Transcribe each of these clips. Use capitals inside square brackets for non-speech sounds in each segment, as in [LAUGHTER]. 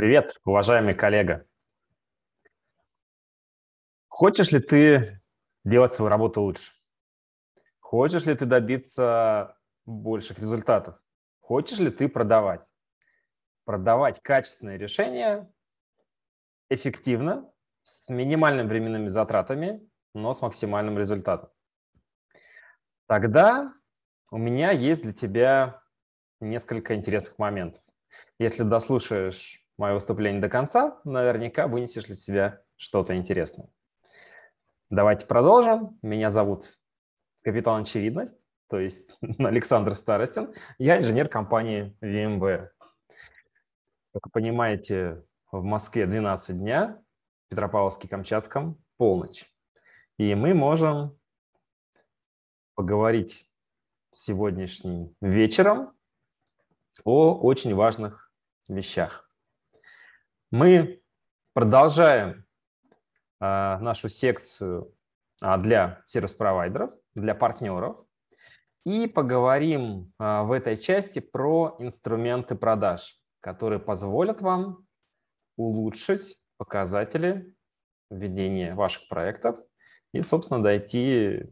Привет, уважаемый коллега. Хочешь ли ты делать свою работу лучше? Хочешь ли ты добиться больших результатов? Хочешь ли ты продавать? Продавать качественные решения эффективно, с минимальными временными затратами, но с максимальным результатом. Тогда у меня есть для тебя несколько интересных моментов. Если дослушаешь мое выступление до конца, наверняка вынесешь для себя что-то интересное. Давайте продолжим. Меня зовут Капитан Очевидность, то есть [LAUGHS] Александр Старостин. Я инженер компании VMware. Как вы понимаете, в Москве 12 дня, в Петропавловске-Камчатском полночь. И мы можем поговорить сегодняшним вечером о очень важных вещах. Мы продолжаем э, нашу секцию а, для сервис-провайдеров, для партнеров. И поговорим а, в этой части про инструменты продаж, которые позволят вам улучшить показатели ведения ваших проектов и, собственно, дойти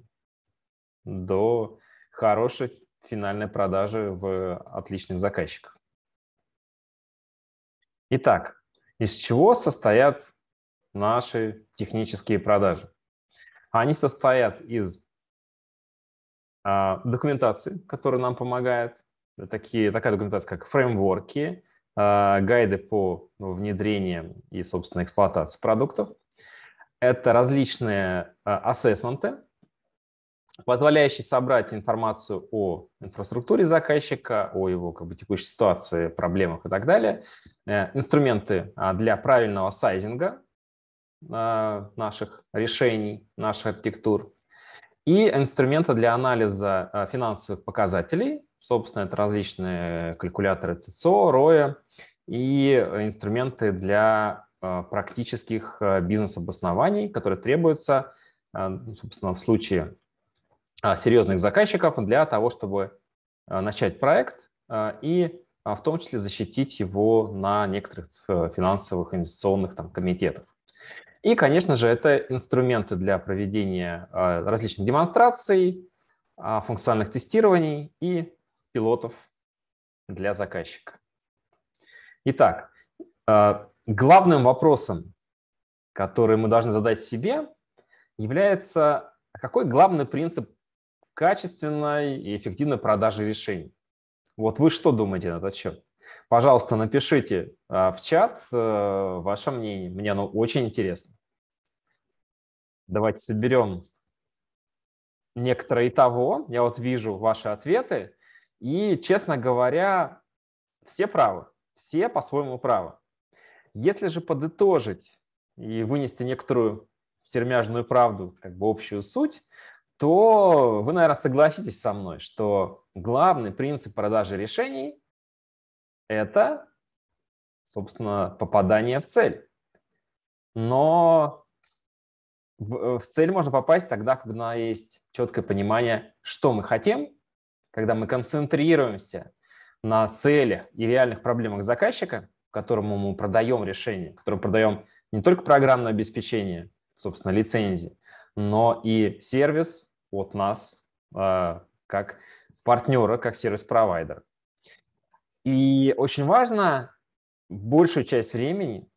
до хорошей финальной продажи в отличных заказчиках. Итак, из чего состоят наши технические продажи? Они состоят из а, документации, которая нам помогает, такие, такая документация, как фреймворки, а, гайды по ну, внедрению и, собственно, эксплуатации продуктов. Это различные а, ассессменты, позволяющий собрать информацию о инфраструктуре заказчика, о его как бы, текущей ситуации, проблемах и так далее, э, инструменты а, для правильного сайзинга а, наших решений, наших архитектур, и инструменты для анализа а, финансовых показателей, собственно, это различные калькуляторы ТЦО, РОЯ, и инструменты для практических бизнес-обоснований, которые требуются, собственно, в случае а, серьезных заказчиков для того, чтобы а, начать проект а, и в том числе защитить его на некоторых э, финансовых инвестиционных там, комитетах. И, конечно же, это инструменты для проведения различных демонстраций, функциональных тестирований и пилотов для заказчика. Итак, главным вопросом, который мы должны задать себе, является какой главный принцип качественной и эффективной продажи решений. Вот вы что думаете на этот счет? Пожалуйста, напишите э, в чат э, ваше мнение. Мне оно очень интересно. Давайте соберем некоторое того. Я вот вижу ваши ответы. И, честно говоря, все правы. Все по-своему правы. Если же подытожить и вынести некоторую сермяжную правду, как бы общую суть, то вы, наверное, согласитесь со мной, что главный принцип продажи решений – это, собственно, попадание в цель. Но в э, цель можно попасть тогда, когда есть четкое понимание, что мы хотим, когда мы концентрируемся на целях и реальных проблемах заказчика, которому мы продаем решение, которому продаем не только программное обеспечение, собственно, лицензии, но и сервис, от нас а, как партнера, как сервис-провайдер. И очень важно большую часть времени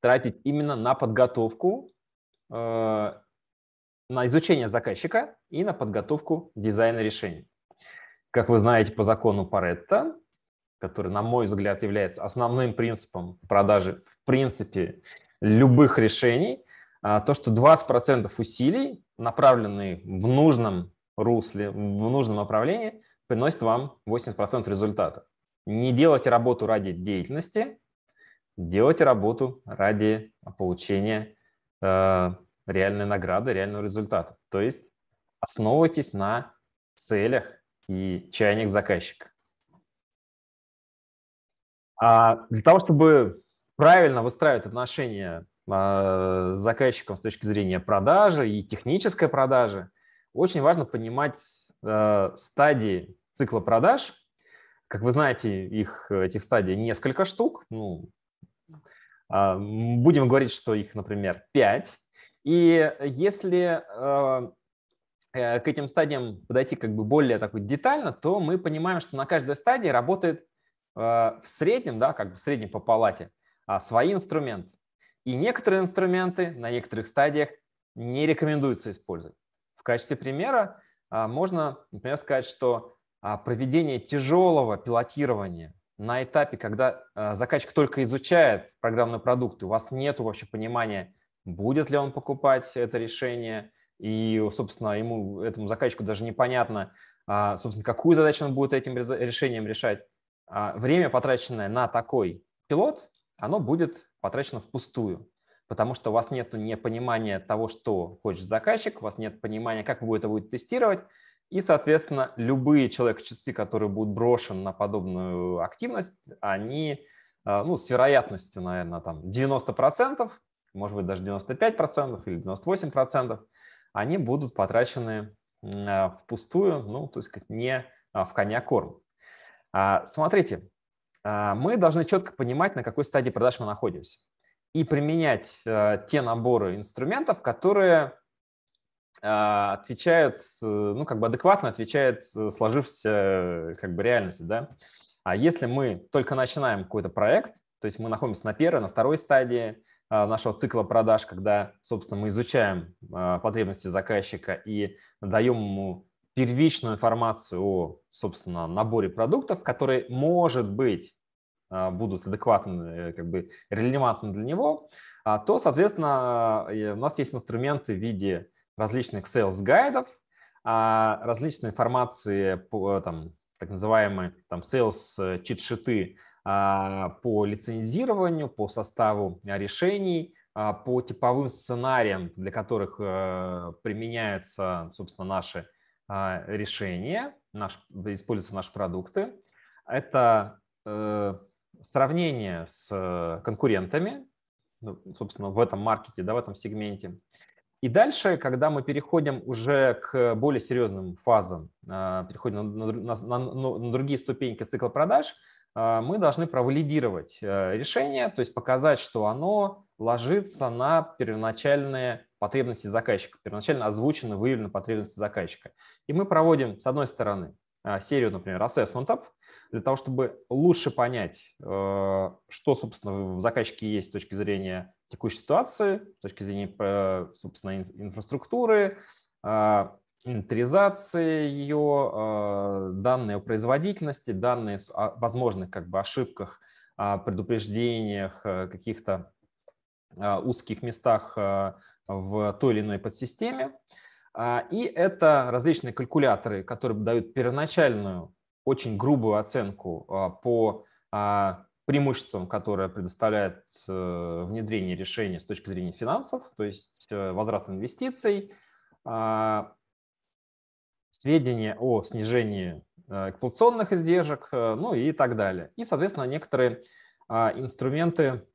тратить именно на подготовку, а, на изучение заказчика и на подготовку дизайна решений. Как вы знаете по закону Паретта, который, на мой взгляд, является основным принципом продажи в принципе любых решений, а, то, что 20% усилий направленный в нужном русле, в нужном направлении, приносит вам 80% результата. Не делайте работу ради деятельности, делайте работу ради получения э, реальной награды, реального результата. То есть основывайтесь на целях и чаяниях заказчика. А для того, чтобы правильно выстраивать отношения а, с заказчиком с точки зрения продажи и технической продажи, очень важно понимать а, стадии цикла продаж. Как вы знаете, их, этих стадий несколько штук. Ну, а, будем говорить, что их, например, пять. И если э, к этим стадиям подойти как бы более так вот детально, то мы понимаем, что на каждой стадии работает в среднем, да, как бы в среднем по палате, свои инструменты. И некоторые инструменты на некоторых стадиях не рекомендуется использовать. В качестве примера а, можно, например, сказать, что а, проведение тяжелого пилотирования на этапе, когда а, заказчик только изучает программный продукт, у вас нет вообще понимания, будет ли он покупать это решение, и, собственно, ему, этому заказчику даже непонятно, собственно, какую задачу он будет этим решением решать, время, потраченное на такой пилот, оно будет потрачено впустую, потому что у вас нет понимания того, что хочет заказчик, у вас нет понимания, как вы это будете тестировать, и, соответственно, любые человек-часы, которые будут брошены на подобную активность, они э, ну, с вероятностью, наверное, там 90%, может быть, даже 95% или 98%, они будут потрачены э, впустую, ну, то есть как не э, в коня корм. А, смотрите, а, мы должны четко понимать, на какой стадии продаж мы находимся и применять а, те наборы инструментов, которые а, отвечают, ну, как бы адекватно отвечают э, сложившейся э, как бы реальности, да. А если мы только начинаем какой-то проект, то есть мы находимся на первой, на второй стадии нашего цикла продаж, когда, собственно, мы изучаем потребности заказчика и даем ему первичную информацию о, собственно, наборе продуктов, которые, может быть, а, будут адекватны, э, как бы релевантны для него, а, то, соответственно, э, у нас есть инструменты в виде различных sales гайдов, а, различной информации по э, там, так называемые там sales чит-шиты по лицензированию, по составу решений, по типовым сценариям, для которых применяются, собственно, наши а, решение, наш, используются наши продукты. Это э, сравнение с конкурентами, ну, собственно, в этом маркете, да, в этом сегменте. И дальше, когда мы переходим уже к более серьезным фазам, а, переходим на, на, на, на другие ступеньки цикла продаж, а, мы должны провалидировать э, решение, то есть показать, что оно ложится на первоначальные потребности заказчика. Первоначально озвучены, выявлены потребности заказчика. И мы проводим, с одной стороны, а, серию, например, ассессментов, для того, чтобы лучше понять, э, что, собственно, в заказчике есть с точки зрения текущей ситуации, с точки зрения, э, собственно, инфраструктуры, а, инвентаризации ее, а, данные о производительности, данные о возможных как бы, ошибках, предупреждениях, э, каких-то узких местах в той или иной подсистеме. А, и это различные калькуляторы, которые дают первоначальную, очень грубую оценку а, по а, преимуществам, которые предоставляет э, внедрение решения с точки зрения финансов, то есть э, возврат инвестиций, сведения о снижении э, эксплуатационных издержек, ну и так далее. И, соответственно, некоторые инструменты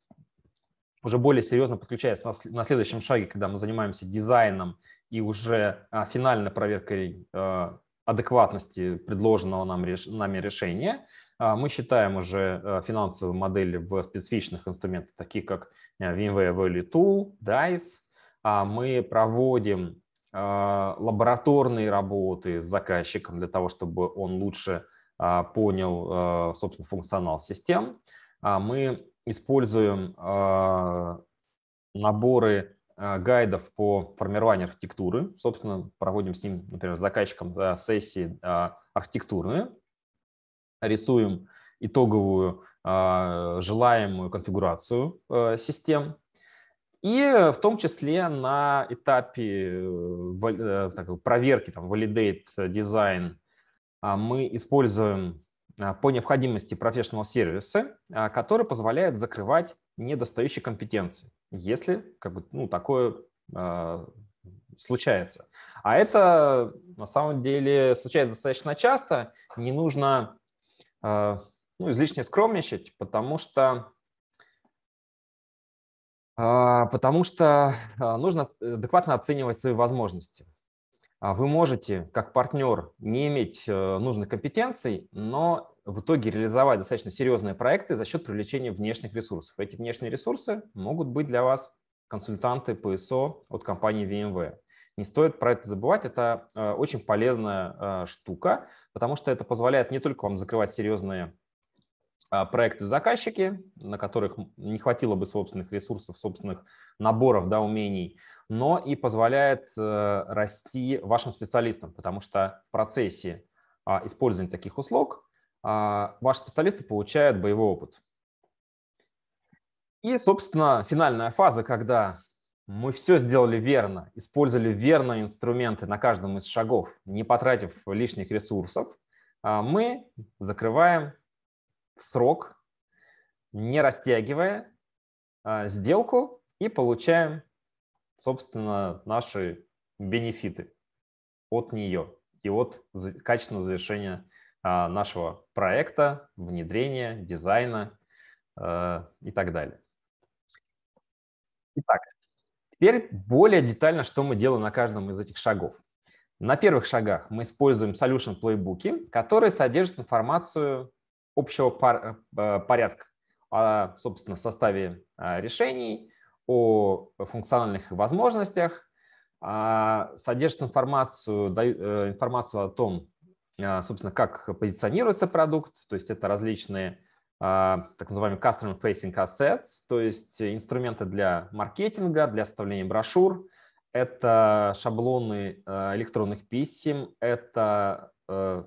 уже более серьезно подключаясь на, следующем шаге, когда мы занимаемся дизайном и уже а, финальной проверкой а, адекватности предложенного нам нами решения, а, мы считаем уже финансовые модели в специфичных инструментах, таких как VMware Value Tool, DICE. мы проводим лабораторные работы с заказчиком для того, чтобы он лучше понял, собственно, функционал систем. мы используем а, наборы а, гайдов по формированию архитектуры. Собственно, проводим с ним, например, с заказчиком сессии а, архитектурные, рисуем итоговую а, желаемую конфигурацию систем. И в том числе на этапе э, э, проверки, там, validate design, э, мы используем а, по необходимости Professional сервиса, а, который позволяет закрывать недостающие компетенции, если как бы, ну, такое э, случается. А это на самом деле случается достаточно часто. Не нужно э, ну, излишне скромничать, потому что потому что нужно э, адекватно оценивать свои возможности. А вы можете как партнер не иметь э, нужных компетенций, но в итоге реализовать достаточно серьезные проекты за счет привлечения внешних ресурсов. Эти внешние ресурсы могут быть для вас консультанты ПСО от компании VMware. Не стоит про это забывать, это э, очень полезная э, штука, потому что это позволяет не только вам закрывать серьезные проекты заказчики, на которых не хватило бы собственных ресурсов, собственных наборов да, умений, но и позволяет э, расти вашим специалистам, потому что в процессе а, использования таких услуг а, ваши специалисты получают боевой опыт. И, собственно, финальная фаза, когда мы все сделали верно, использовали верные инструменты на каждом из шагов, не потратив лишних ресурсов, а, мы закрываем в срок, не растягивая сделку и получаем собственно, наши бенефиты от нее и от качественного завершения а, нашего проекта, внедрения, дизайна э, и так далее. Итак, теперь более детально, что мы делаем на каждом из этих шагов. На первых шагах мы используем solution playbook, которые содержат информацию общего э, порядка о, собственно, составе а, решений, о функциональных возможностях, а, содержит информацию, э, информацию о том, а, собственно, как позиционируется продукт, то есть это различные а, так называемые customer facing assets, то есть инструменты для маркетинга, для составления брошюр, это шаблоны э, электронных писем, это э,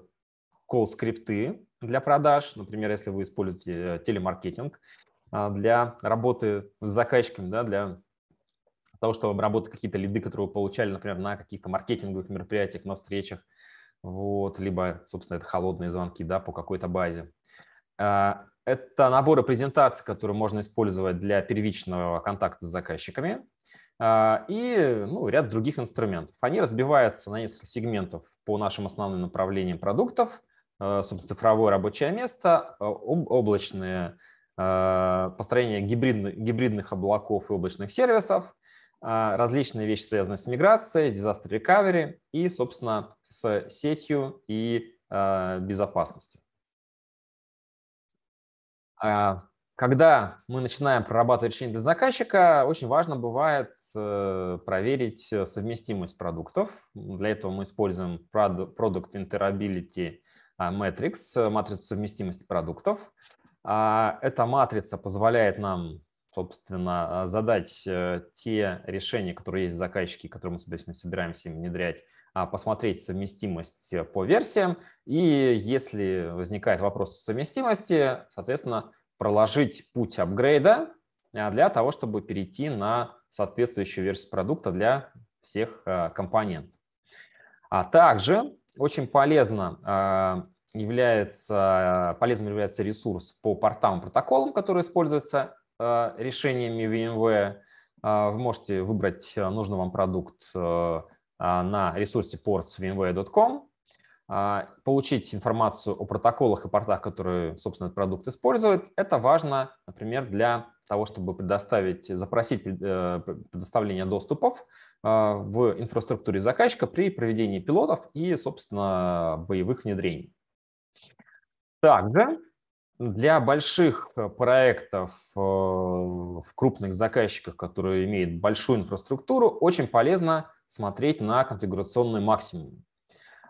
колл-скрипты для продаж, например, если вы используете телемаркетинг, а, для работы с заказчиками, да, для того, чтобы обработать какие-то лиды, которые вы получали, например, на каких-то маркетинговых мероприятиях, на встречах, вот, либо, собственно, это холодные звонки, да, по какой-то базе. А, это наборы презентаций, которые можно использовать для первичного контакта с заказчиками а, и ну, ряд других инструментов. Они разбиваются на несколько сегментов по нашим основным направлениям продуктов, цифровое рабочее место, облачные Э, построение гибридных, гибридных облаков и облачных сервисов, э, различные вещи, связанные с миграцией, с disaster recovery и, собственно, с сетью и э, безопасностью. А, когда мы начинаем прорабатывать решение для заказчика, очень важно бывает проверить совместимость продуктов. Для этого мы используем продукт Interability Matrix, матрицу совместимости продуктов. А, эта матрица позволяет нам, собственно, задать э, те решения, которые есть в заказчике, которые мы, соответственно, собираемся им внедрять, а, посмотреть совместимость э, по версиям. И если возникает вопрос совместимости, соответственно, проложить путь апгрейда а, для того, чтобы перейти на соответствующую версию продукта для всех компонентов. А также очень полезно является, полезным является ресурс по портам, протоколам, которые используются э, решениями VMware. Э, вы можете выбрать э, нужный вам продукт на ресурсе ports vmware.com, получить информацию о протоколах и портах, которые, собственно, этот продукт использует. Это важно, например, для того, чтобы предоставить, запросить предоставление доступов в инфраструктуре заказчика при проведении пилотов и, собственно, боевых внедрений. Также для больших э, проектов э, в крупных заказчиках, которые имеют большую инфраструктуру, очень полезно смотреть на конфигурационный максимум.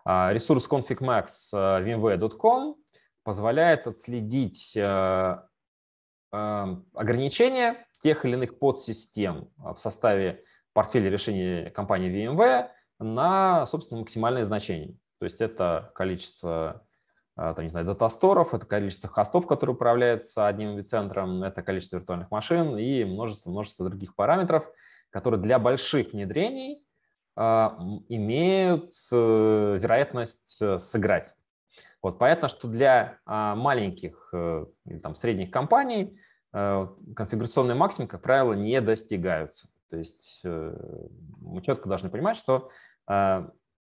А, ресурс config.max э, vmware.com позволяет отследить ограничения тех или иных подсистем а, в составе портфеля решений компании VMware на, собственно, максимальное значение. То есть это количество а, там, не знаю, датасторов, это количество хостов, которые управляются одним вицентром, это количество виртуальных машин и множество-множество других параметров, которые для больших внедрений а, имеют э, вероятность э, сыграть. Вот, понятно, что для а, маленьких э, или там, средних компаний конфигурационные максимумы, как правило, не достигаются. То есть мы четко должны понимать, что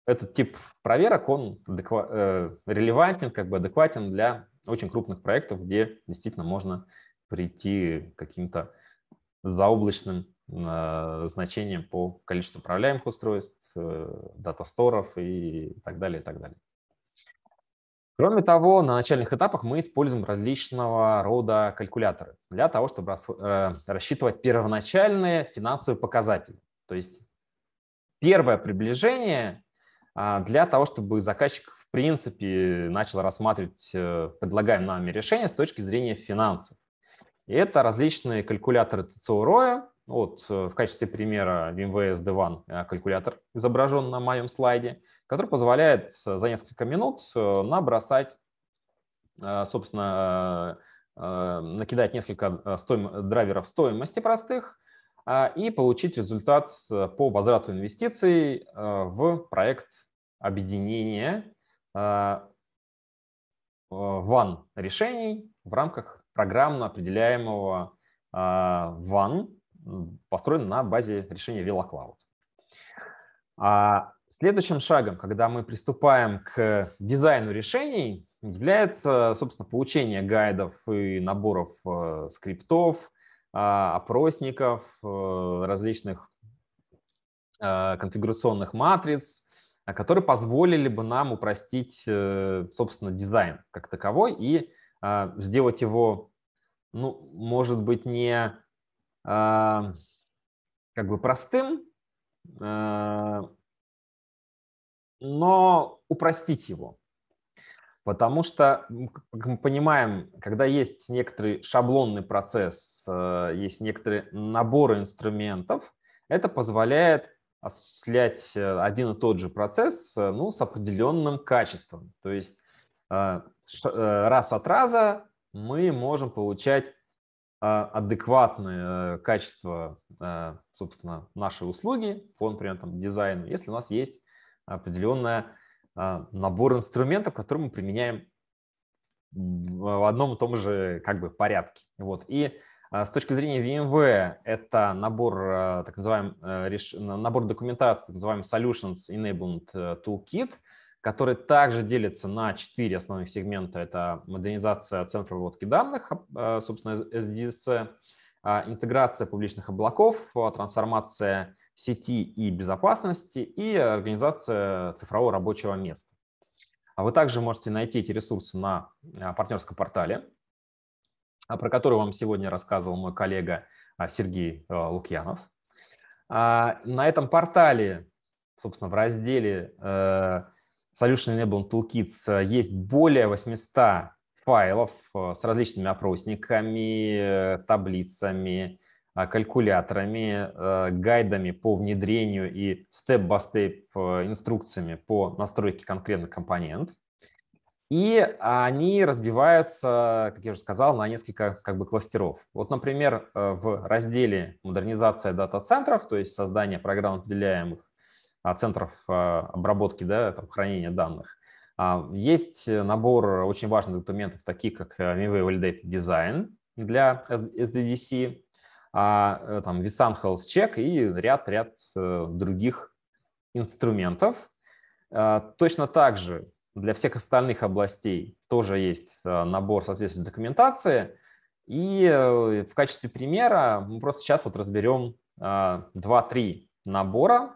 этот тип проверок, он адеква- э, релевантен, как бы адекватен для очень крупных проектов, где действительно можно прийти каким-то заоблачным э, значениям по количеству управляемых устройств, э, дата-сторов и так далее, и так далее. Кроме того, на начальных этапах мы используем различного рода калькуляторы для того, чтобы э, рассчитывать первоначальные финансовые показатели. То есть первое приближение а, для того, чтобы заказчик в принципе начал рассматривать э, предлагаемые нами решения с точки зрения финансов. И это различные калькуляторы ТЦО РОЯ. Вот э, в качестве примера VMWS d э, калькулятор изображен на моем слайде, который позволяет за несколько минут набросать, собственно, накидать несколько стоим... драйверов стоимости простых, а, и получить результат э, по возврату инвестиций а, в проект объединения а, ван решений в рамках программно определяемого ван, построен на базе решения VeloCloud. Следующим шагом, когда мы приступаем к дизайну решений, является, собственно, получение гайдов и наборов э, скриптов, а, опросников, э, различных а, конфигурационных матриц, а, которые позволили бы нам упростить, э, собственно, дизайн как таковой и сделать его, ну, может быть, не как бы простым, но упростить его. Потому что, как мы понимаем, когда есть некоторый шаблонный процесс, э, есть некоторые наборы инструментов, это позволяет осуществлять э, один и тот же процесс э, ну, с определенным качеством. То есть раз от раза мы можем получать адекватное качество, собственно, нашей услуги, фон, например, там, дизайн, если у нас есть определенная а, набор инструментов, которые мы применяем в одном и том же как бы порядке. Вот. И а, с точки зрения VMware это набор, а, так называемый, э, набор документации, так называемый Solutions Enablement э, Toolkit, который также делится на четыре основных сегмента. Это модернизация центра выводки данных, э, собственно, SDC, интеграция публичных облаков, трансформация сети и безопасности и организация цифрового рабочего места. А Вы также можете найти эти ресурсы на а, партнерском портале, а, про который вам сегодня рассказывал мой коллега а, Сергей э, Лукьянов. На этом портале, собственно, в разделе э, Solution Enablement Toolkits э, есть более 800 файлов с различными опросниками, таблицами, а, калькуляторами, э, гайдами по внедрению и степ ба э, инструкциями по настройке конкретных компонент. И они разбиваются, как я уже сказал, на несколько как бы, кластеров. Вот, например, э, в разделе «Модернизация дата-центров», то есть создание программ определяемых а, центров обработки, да, там, хранения данных, а, есть набор очень важных документов, таких как Miway Validated Design для SDDC, а, э, там Visan Health Check и ряд-ряд э, других инструментов. А, точно так же для всех остальных областей тоже есть э, набор соответствующей документации. И в качестве примера мы просто сейчас вот разберем 2-3 а, набора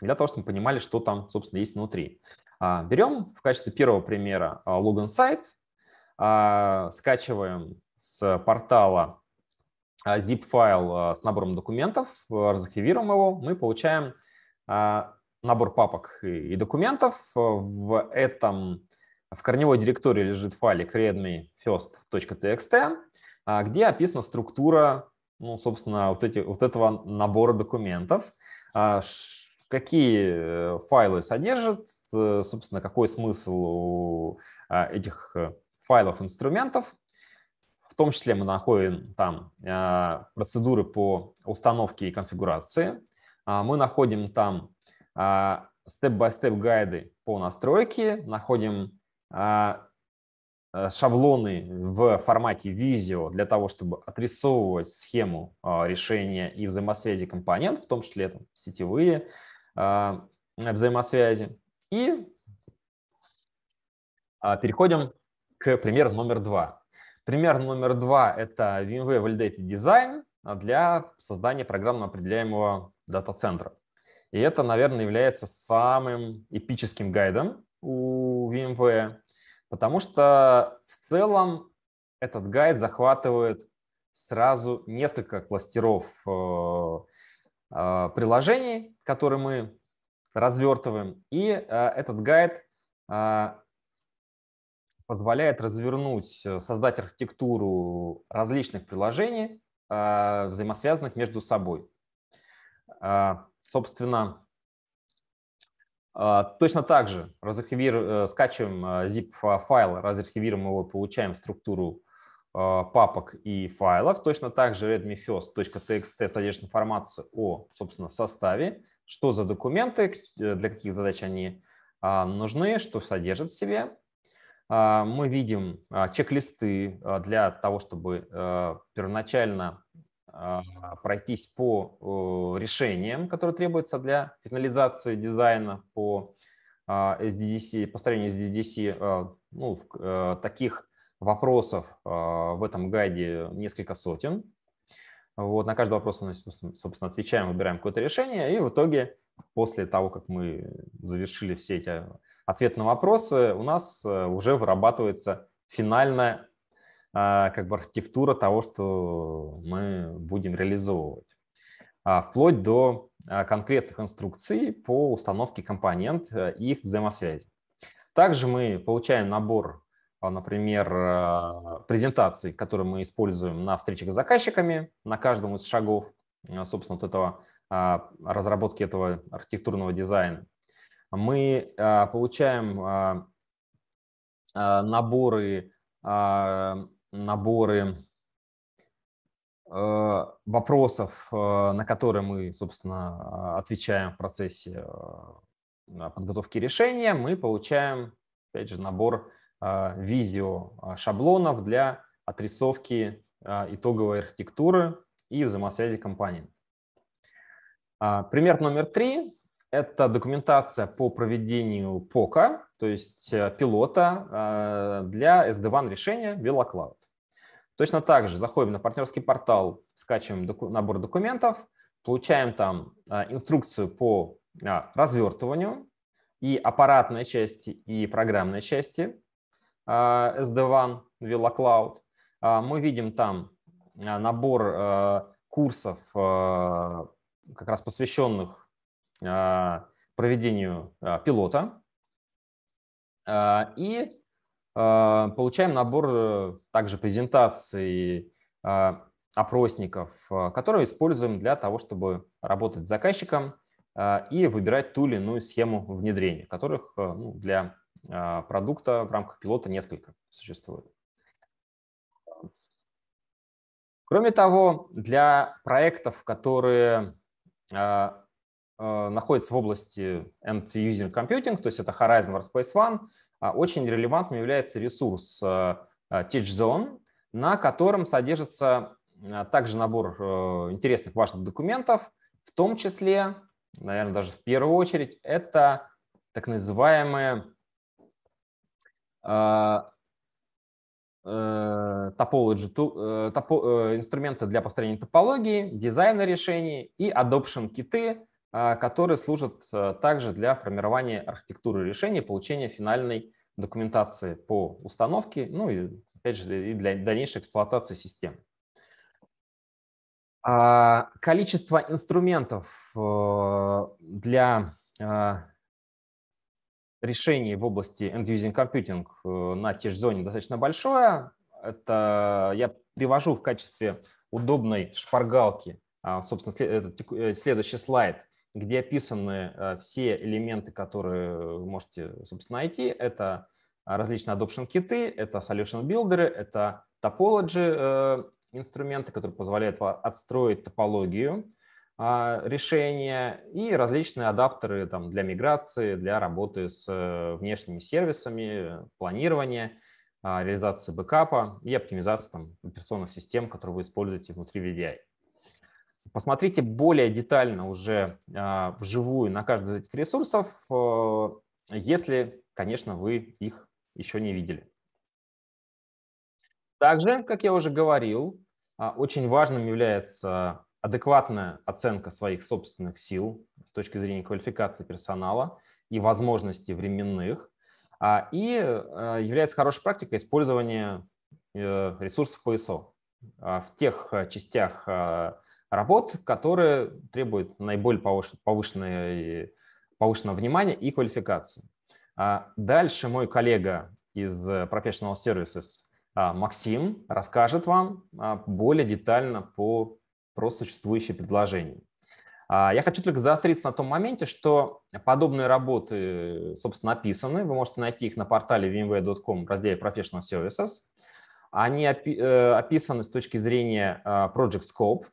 для того, чтобы мы понимали, что там, собственно, есть внутри. А, берем в качестве первого примера Logan Site, скачиваем с портала а, zip-файл а, с набором документов, разархивируем его, мы получаем а, набор папок и документов. В этом в корневой директории лежит файлик readme.first.txt, где описана структура, ну, собственно, вот, эти, вот этого набора документов, какие э, файлы содержат, э, собственно, какой смысл у этих э, файлов инструментов. В том числе мы находим там э, процедуры по установке и конфигурации. А, мы находим там степ-бай-степ э, гайды по настройке, находим э, шаблоны в формате видео для того, чтобы отрисовывать схему решения и взаимосвязи компонентов, в том числе там, сетевые взаимосвязи. И переходим к примеру номер два. Пример номер два – это VMware Validated Design для создания программно определяемого дата-центра. И это, наверное, является самым эпическим гайдом у VMware, потому что в целом этот гайд захватывает сразу несколько кластеров э, э, приложений, которые мы развертываем. И э, этот гайд позволяет развернуть, э, создать архитектуру различных приложений, а, взаимосвязанных между собой. А, собственно, а, точно так же э, скачиваем э, zip-файл, разархивируем его, получаем структуру папок и файлов. Точно так же readmefirst.txt содержит информацию о, собственно, составе, что за документы, для каких задач они нужны, что содержит в себе а, мы видим а, чек-листы а, для того, чтобы первоначально пройтись по решениям, которые требуются для финализации дизайна по SDDC, построению SDDC. Ну, таких вопросов в этом гайде несколько сотен. Вот, на каждый вопрос мы, собственно, отвечаем, выбираем какое-то решение, и в итоге, после того, как мы завершили все эти ответ на вопросы, у нас э, уже вырабатывается финальная а, как бы архитектура того, что мы будем реализовывать. А, вплоть до а, конкретных инструкций по установке компонент э, и их взаимосвязи. Также мы получаем набор, например, э, презентаций, которые мы используем на встречах с заказчиками, на каждом из шагов, собственно, вот этого разработки этого архитектурного дизайна мы а, получаем а, а, наборы, наборы э, вопросов, э, на которые мы, собственно, отвечаем в процессе э, подготовки решения, мы получаем, опять же, набор видео шаблонов для отрисовки итоговой архитектуры и взаимосвязи компонентов. Пример номер три это документация по проведению ПОКа, то есть э, пилота э, для SD-WAN решения VeloCloud. Точно так же заходим на партнерский портал, скачиваем доку набор документов, получаем там э, инструкцию по развертыванию и аппаратной части, и программной части SD-WAN VeloCloud. Мы видим там набор курсов, как раз посвященных а, проведению а, пилота а, и получаем набор э, также презентаций опросников, которые используем для того, чтобы работать с заказчиком и выбирать ту или иную схему внедрения, которых э, ну, для продукта в рамках пилота несколько существует. Кроме того, для проектов, которые Э, находится в области End-User Computing, то есть это Horizon Workspace ONE, а очень релевантным является ресурс э, э, TeachZone, на котором содержится также набор интересных важных документов, в том числе, наверное, даже в первую очередь, это так называемые topology, topo, инструменты для построения топологии, дизайна решений и adoption киты, а, которые служат а, также для формирования архитектуры решений, получения финальной документации по установке, ну и, опять же, и для дальнейшей эксплуатации систем. А, количество инструментов э, для э, решений в области End-Using Computing э, на TH-зоне достаточно большое. Это я привожу в качестве удобной шпаргалки, собственно, следующий слайд – где описаны э, все элементы, которые вы можете, собственно, найти. Это а, различные adoption киты, это solution builder, это topology э, инструменты, которые позволяют отстроить топологию а, решения и различные адаптеры там, для миграции, для работы с э, внешними сервисами, планирования, а, реализации бэкапа и оптимизации там, операционных систем, которые вы используете внутри VDI. Посмотрите более детально уже а, вживую на каждый из этих ресурсов, э, если, конечно, вы их еще не видели. Также, как я уже говорил, а, очень важным является адекватная оценка своих собственных сил с точки зрения квалификации персонала и возможностей временных. А, и э, является хорошей практикой использование э, ресурсов ПСО в тех частях работ, которые требуют наиболее повышенной, повышенного внимания и квалификации. А дальше мой коллега из э, Professional Services а, Максим расскажет вам а, более детально по, про существующие предложения. Я хочу только заостриться на том моменте, что подобные работы, собственно, описаны. Вы можете найти их на портале vmware.com в разделе Professional Services. Они э, описаны с точки зрения Project Scope,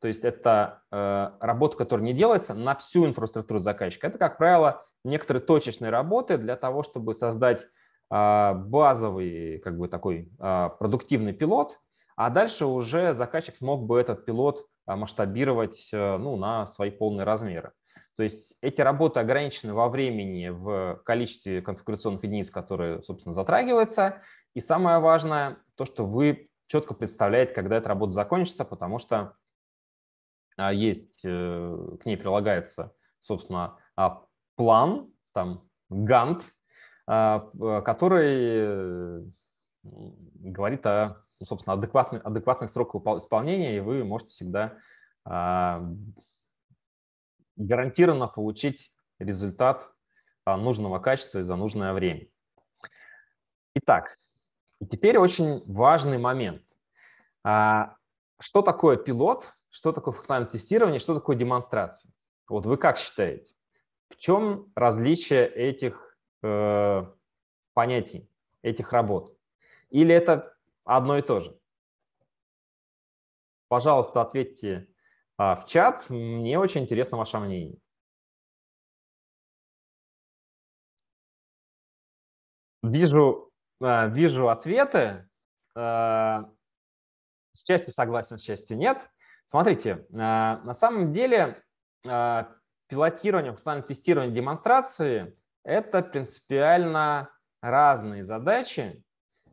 то есть это э, работа, которая не делается на всю инфраструктуру заказчика. Это, как правило, некоторые точечные работы для того, чтобы создать э, базовый, как бы такой э, продуктивный пилот, а дальше уже заказчик смог бы этот пилот э, масштабировать э, ну, на свои полные размеры. То есть эти работы ограничены во времени, в количестве конфигурационных единиц, которые, собственно, затрагиваются. И самое важное, то, что вы четко представляете, когда эта работа закончится, потому что а, есть, э, к ней прилагается, собственно, а, план, там, гант, а, который э, говорит о, ну, собственно, адекватных, адекватных сроках исполнения, и вы можете всегда гарантированно получить результат нужного качества и за нужное время. Итак, теперь очень важный момент. Что такое пилот? что такое функциональное тестирование, что такое демонстрация. Вот вы как считаете, в чем различие этих э, понятий, этих работ? Или это одно и то же? Пожалуйста, ответьте а, в чат. Мне очень интересно ваше мнение. Вижу, а, вижу ответы. А, с частью согласен, с частью нет. Смотрите, э, на самом деле э, пилотирование, функциональное тестирование демонстрации – это принципиально разные задачи.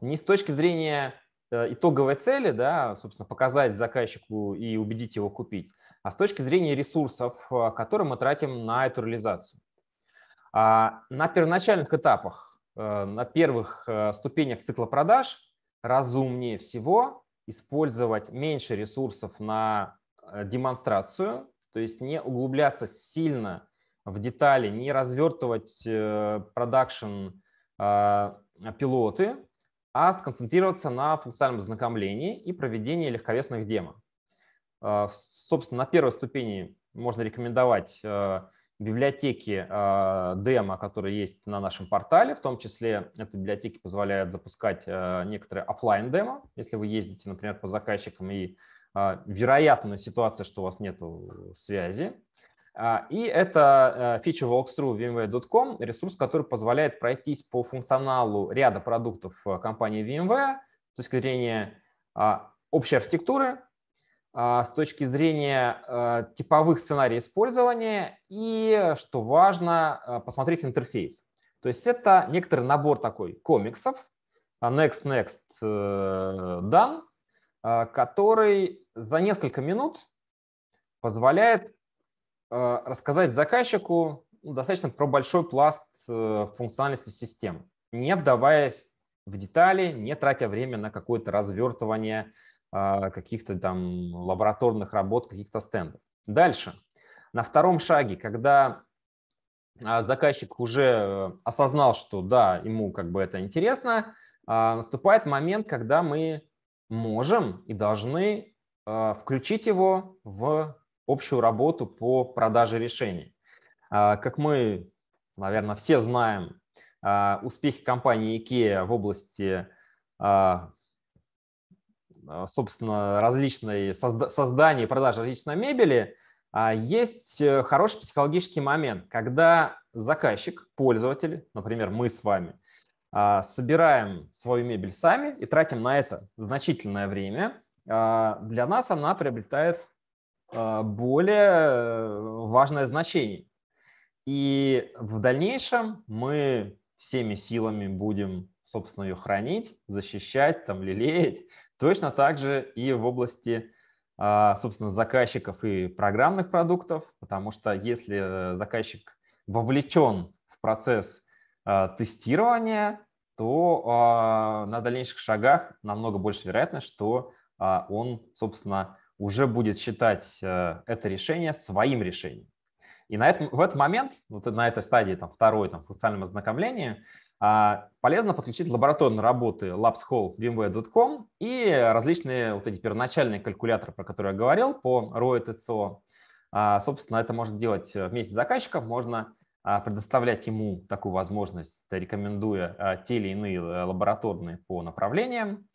Не с точки зрения э, итоговой цели, да, собственно, показать заказчику и убедить его купить, а с точки зрения ресурсов, которые мы тратим на эту реализацию. А, на первоначальных этапах, на первых ступенях цикла продаж разумнее всего использовать меньше ресурсов на э, демонстрацию, то есть не углубляться сильно в детали, не развертывать э, продакшн э, пилоты, а сконцентрироваться на функциональном знакомлении и проведении легковесных демо. Собственно, на первой ступени можно рекомендовать библиотеки а, демо, которые есть на нашем портале, в том числе эти библиотеки позволяют запускать а, некоторые офлайн демо, если вы ездите, например, по заказчикам и э, ситуация, что у вас нет связи. И это фича walkthrough vmware.com, ресурс, который позволяет пройтись по функционалу ряда продуктов компании VMware с точки зрения общей архитектуры, а, с точки зрения э, типовых сценариев использования и, что важно, э, посмотреть интерфейс. То есть это некоторый набор такой комиксов, э, next, next, done, который за несколько минут позволяет рассказать заказчику ну, достаточно про большой пласт функциональности систем, не вдаваясь в детали, не тратя время на какое-то развертывание, а, каких-то там лабораторных работ, каких-то стендов. Дальше. На втором шаге, когда а, заказчик уже осознал, что да, ему как бы это интересно, а, наступает момент, когда мы можем и должны включить его в общую работу по продаже решений. Как мы, наверное, все знаем, успехи компании IKEA в области а, собственно, различной созда- создания и продажи различной мебели, а, есть э, хороший психологический момент, когда заказчик, пользователь, например, мы с вами, а, собираем свою мебель сами и тратим на это значительное время, для нас она приобретает более э, важное значение. И в дальнейшем мы всеми силами будем, собственно, ее хранить, защищать, там, лелеять, Точно так же и в области, а, собственно, заказчиков и программных продуктов, потому что если заказчик вовлечен в процесс а, тестирования, то а, на дальнейших шагах намного больше вероятность, что он, собственно, уже будет считать это решение своим решением. И на этом, в этот момент, вот на этой стадии там, второй там, функциональном ознакомлении, а, полезно подключить лабораторные работы labshall.dreamway.com и различные вот эти первоначальные калькуляторы, про которые я говорил, по ROI ТСО. А, собственно, это можно делать вместе с заказчиком, можно а, предоставлять ему такую возможность, рекомендуя те или иные э, лабораторные по направлениям.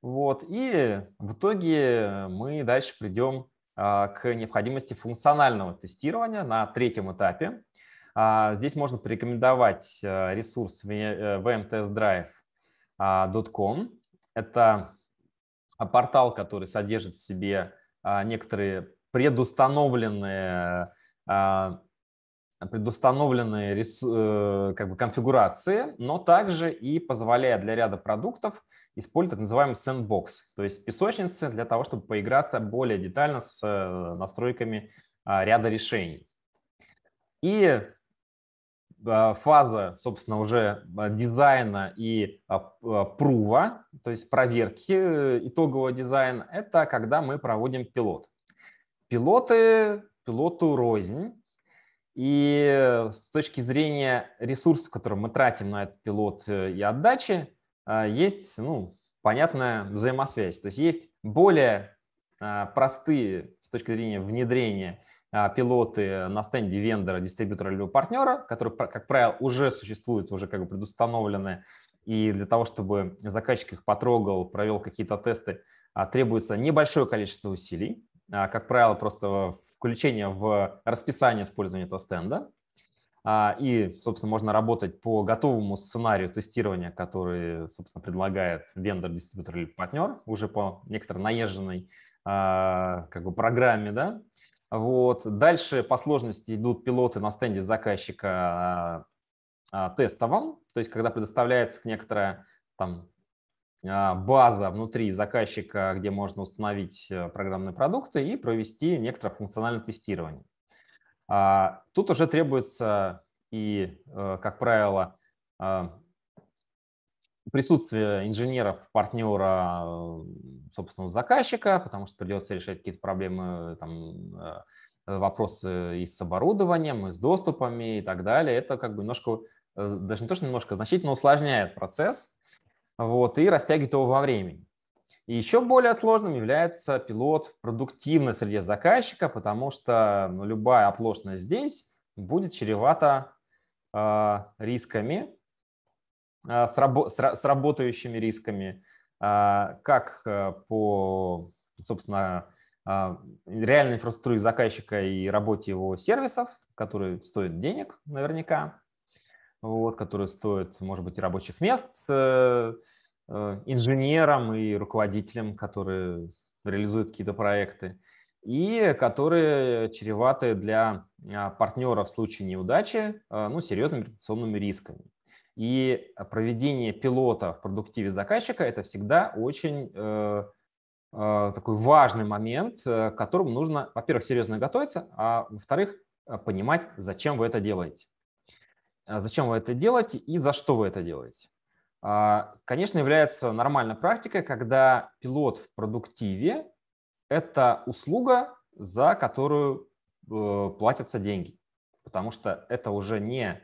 Вот. И в итоге мы дальше придем к необходимости функционального тестирования на третьем этапе. А, здесь можно порекомендовать э, ресурс э, vmtsdrive.com. А, Это а, портал, который содержит в себе некоторые предустановленные предустановленные э, как бы, конфигурации, но также и позволяет для ряда продуктов использовать так называемый sandbox, то есть песочницы для того, чтобы поиграться более детально с настройками ряда решений. И а, фаза, собственно, уже а, дизайна и а, прува, то есть проверки э, итогового дизайна, это когда мы проводим пилот. Пилоты, пилоту рознь. И э, с точки зрения ресурсов, которые мы тратим на этот пилот э, и отдачи, есть ну, понятная взаимосвязь. То есть есть более простые с точки зрения внедрения а, пилоты на стенде вендора, дистрибьютора или партнера, которые, как правило, уже существуют, уже как бы предустановлены, и для того, чтобы заказчик их потрогал, провел какие-то тесты, а, требуется небольшое количество усилий, а, как правило, просто включение в расписание использования этого стенда, и, собственно, можно работать по готовому сценарию тестирования, который, собственно, предлагает вендор, дистрибьютор или партнер, уже по некоторой наезженной как бы, программе, да, вот. Дальше по сложности идут пилоты на стенде заказчика а, а, тестовом, то есть когда предоставляется некоторая там, а, база внутри заказчика, где можно установить э, программные продукты и провести некоторое функциональное тестирование. Тут уже требуется и, э, как правило, присутствие инженеров, партнера, собственно, заказчика, потому что придется решать какие-то проблемы, там, а, э, вопросы и с оборудованием, и с доступами и так далее. Это как бы немножко, э, даже не то, что немножко, значительно усложняет процесс вот, и растягивает его во времени. И еще более сложным является пилот в продуктивной среде заказчика, потому что ну, любая оплошность здесь будет чревата э, рисками, а, с, рабо- с работающими рисками, а, как э, по, собственно, а, реальной инфраструктуре заказчика и работе его сервисов, которые стоят денег наверняка, вот, которые стоят, может быть, и рабочих мест э, э, инженерам и руководителям, которые реализуют какие-то проекты, и которые чреваты для партнера в случае неудачи ну, серьезными репутационными рисками. И проведение пилота в продуктиве заказчика – это всегда очень э, э, такой важный момент, э, к которому нужно, во-первых, серьезно готовиться, а во-вторых, понимать, зачем вы это делаете. А зачем вы это делаете и за что вы это делаете. А, конечно, является нормальной практикой, когда пилот в продуктиве – это услуга, за которую платятся деньги. Потому что это уже не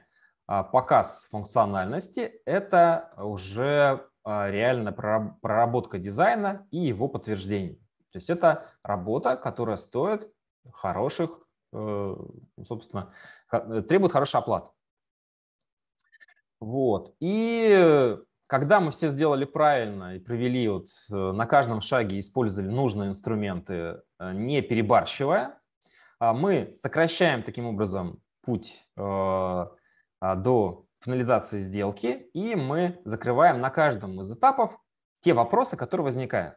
а, показ функциональности – это уже а, реально проработка дизайна и его подтверждение То есть это работа, которая стоит хороших, э, собственно, э, требует хорошей оплаты. Вот. И когда мы все сделали правильно и провели вот э, на каждом шаге, использовали нужные инструменты, не перебарщивая, а, мы сокращаем таким образом путь а, до финализации сделки, и мы закрываем на каждом из этапов те вопросы, которые возникают,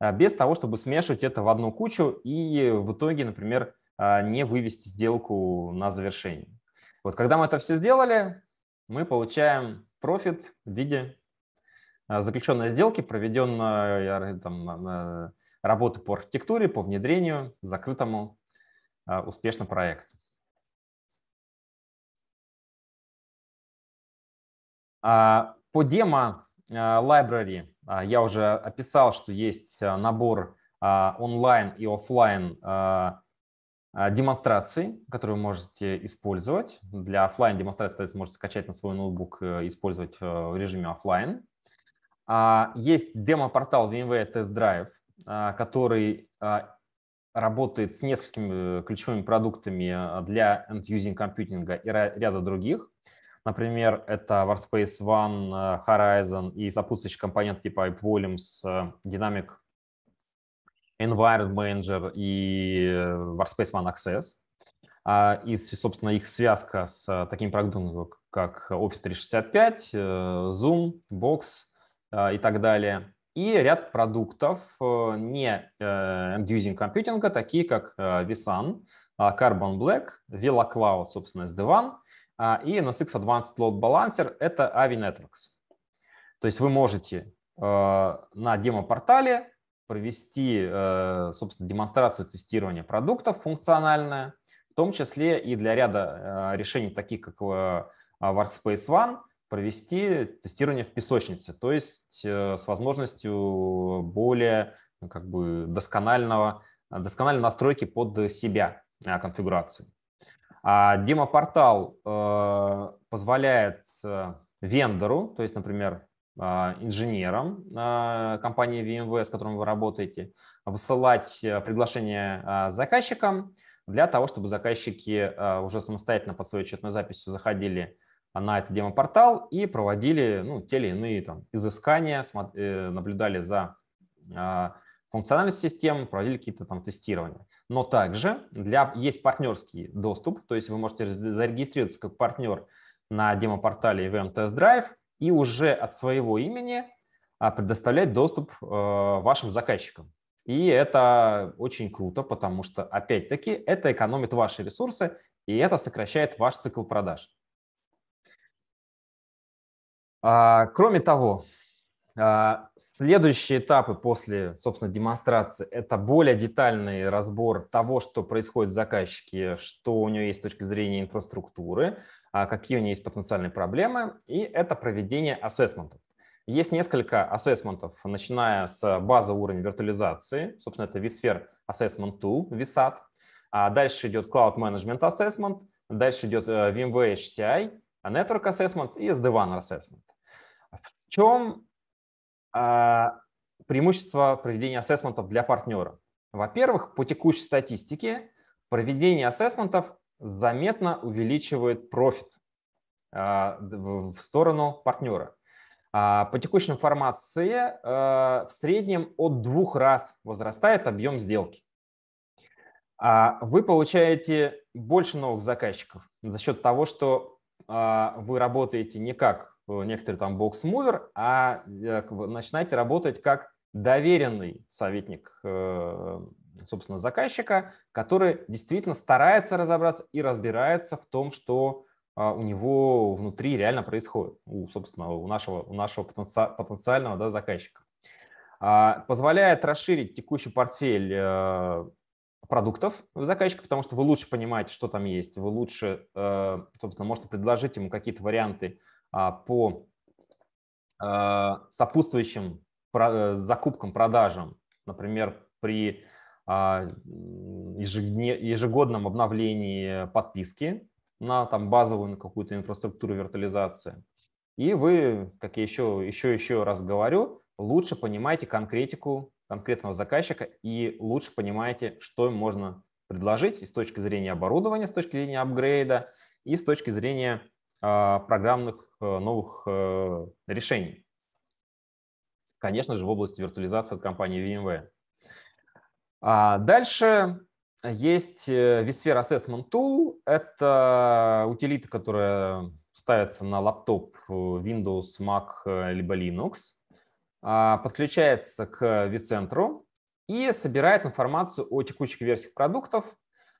а, без того, чтобы смешивать это в одну кучу и в итоге, например, а, не вывести сделку на завершение. Вот когда мы это все сделали, мы получаем профит в виде заключенной сделки, проведенной э, там, э, работы по архитектуре, по внедрению, закрытому успешно проекту. А, по демо а, Library а, я уже описал, что есть набор онлайн и офлайн демонстрации, которые вы можете использовать. Для офлайн демонстрации вы можете скачать на свой ноутбук э, и использовать э, в режиме офлайн. Есть демо-портал VMware Test Drive, который работает с несколькими э, ключевыми продуктами для end-using компьютинга и ряда других. Например, это Workspace One, э, Horizon и сопутствующий компонент типа App Volumes, э, Dynamic Environment Manager и э, Workspace One Access. А, и, собственно, их связка с таким продуктом, ну, как Office 365, Zoom, Box и так далее. И ряд продуктов не end-using компьютинга, такие как Visan, Carbon Black, VeloCloud, собственно, SD-WAN – а, и NSX Advanced Load Balancer – это AVI Networks. То есть вы можете э, на демо-портале провести, э, собственно, демонстрацию тестирования продуктов функциональное, в том числе и для ряда э, решений, таких как Workspace ONE, провести тестирование в песочнице, то есть с возможностью более ну, как бы досконального, доскональной настройки под себя конфигурации. А демопортал э, позволяет э, вендору, то есть, например, э, инженерам компании VMware, с которым вы работаете, высылать приглашение заказчикам для того, чтобы заказчики уже самостоятельно под своей отчетную запись заходили на этот демопортал и проводили ну, те или иные там, изыскания, наблюдали за функциональность систем, проводили какие-то там тестирования. Но также для, есть партнерский доступ, то есть вы можете зарегистрироваться как партнер на демо-портале EVM Test Drive и уже от своего имени а, предоставлять доступ э, вашим заказчикам. И это очень круто, потому что, опять-таки, это экономит ваши ресурсы, и это сокращает ваш цикл продаж. А, кроме того, а, следующие этапы после, собственно, демонстрации – это более детальный разбор того, что происходит с заказчики, что у него есть с точки зрения инфраструктуры, а какие у него есть потенциальные проблемы, и это проведение ассесментов. Есть несколько ассесментов, начиная с базового уровня виртуализации, собственно, это vSphere Assessment Tool, VSAT, а дальше идет Cloud Management Assessment, дальше идет э, VMware HCI, а Network Assessment и SD-WAN Assessment. В чем а, преимущества проведения ассессментов для партнера. Во-первых, по текущей статистике проведение ассессментов заметно увеличивает профит а, в сторону партнера. А, по текущей информации в среднем от двух раз возрастает объем сделки. Вы получаете больше новых заказчиков за счет того, что вы работаете не как Э, некоторый там бокс-мувер, а э, начинаете работать как доверенный советник, э, собственно, заказчика, который действительно старается разобраться и разбирается в том, что а, у него внутри реально происходит, у, собственно, у нашего, у нашего потенциального да, заказчика. А, позволяет расширить текущий портфель продуктов заказчика, потому что вы лучше понимаете, что там есть, вы лучше, собственно, можете предложить ему какие-то варианты а, по а, сопутствующим э, закупкам, продажам, например, при а, ежегодном обновлении подписки на там, базовую на какую-то инфраструктуру виртуализации. И вы, как я еще, еще, еще раз говорю, лучше понимаете конкретику конкретного заказчика и лучше понимаете, что им можно предложить и с точки зрения оборудования, с точки зрения апгрейда и с точки зрения э, программных Э, новых э, решений. Конечно же, в области виртуализации от компании VMware. А дальше есть э, vSphere Assessment Tool. Это утилита, которая ставится на лаптоп Windows, Mac либо Linux, а, подключается к vCenter и собирает информацию о текущих версиях продуктов.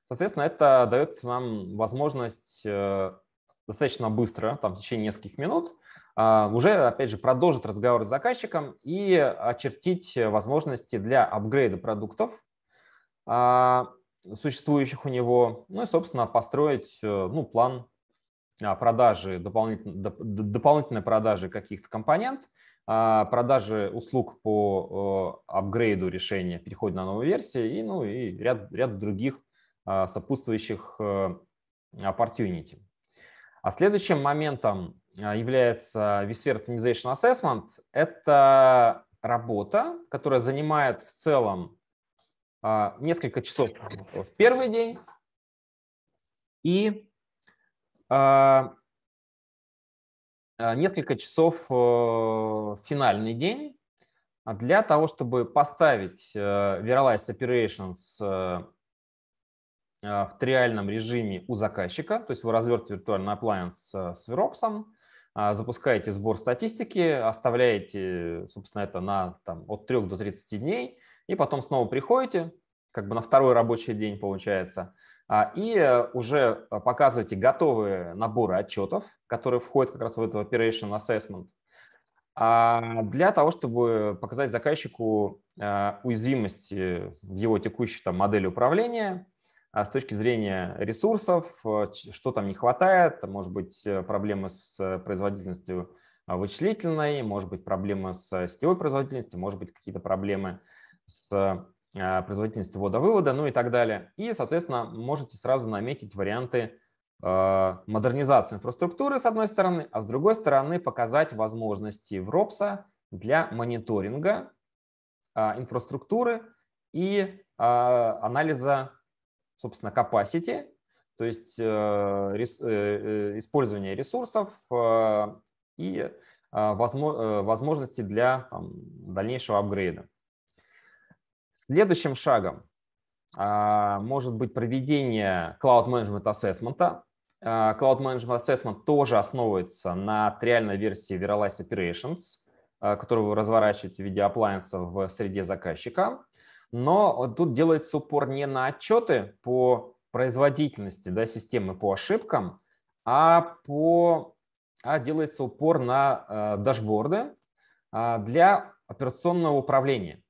Соответственно, это дает нам возможность достаточно быстро, там в течение нескольких минут, а, уже, опять же, продолжить разговор с заказчиком и очертить возможности для апгрейда продуктов, а, существующих у него, ну и, собственно, построить э, ну, план а, продажи, дополнительной, дополнительной продажи каких-то компонент, продажи услуг по э, апгрейду решения, переходе на новую версию и, ну, и ряд, ряд других сопутствующих э, opportunity. А следующим моментом а, является vSphere Optimization Assessment. Это работа, которая занимает в целом а, несколько часов в первый день. И а, несколько часов э, в финальный день для того, чтобы поставить э, Verilize Operations э, а, в триальном режиме у заказчика, то есть вы развертываете виртуальный appliance а, с VROPS, а, запускаете сбор статистики, оставляете, собственно, это на там, от 3 до 30 дней, и потом снова приходите, как бы на второй рабочий день получается, и уже показываете готовые наборы отчетов, которые входят как раз в этот Operation Assessment, для того, чтобы показать заказчику уязвимость в его текущей там, модели управления, а с точки зрения ресурсов, э, что там не хватает, может быть, э, проблемы с производительностью э, вычислительной, может быть, проблемы с сетевой производительностью, может быть, какие-то проблемы с производительностью ввода-вывода, ну и так далее. И, соответственно, можете сразу наметить варианты модернизации инфраструктуры, с одной стороны, а с другой стороны показать возможности Вропса для мониторинга инфраструктуры и анализа собственно, capacity, то есть э, э, э, использование ресурсов и возможности для там, дальнейшего апгрейда. Следующим шагом может быть проведение Cloud Management Assessment. Cloud Management Assessment тоже основывается на реальной версии Verilize Operations, которую вы разворачиваете в виде appliance в среде заказчика но тут делается упор не на отчеты по производительности да, системы по ошибкам, а, по, а делается упор на э, дашборды э, для операционного управления.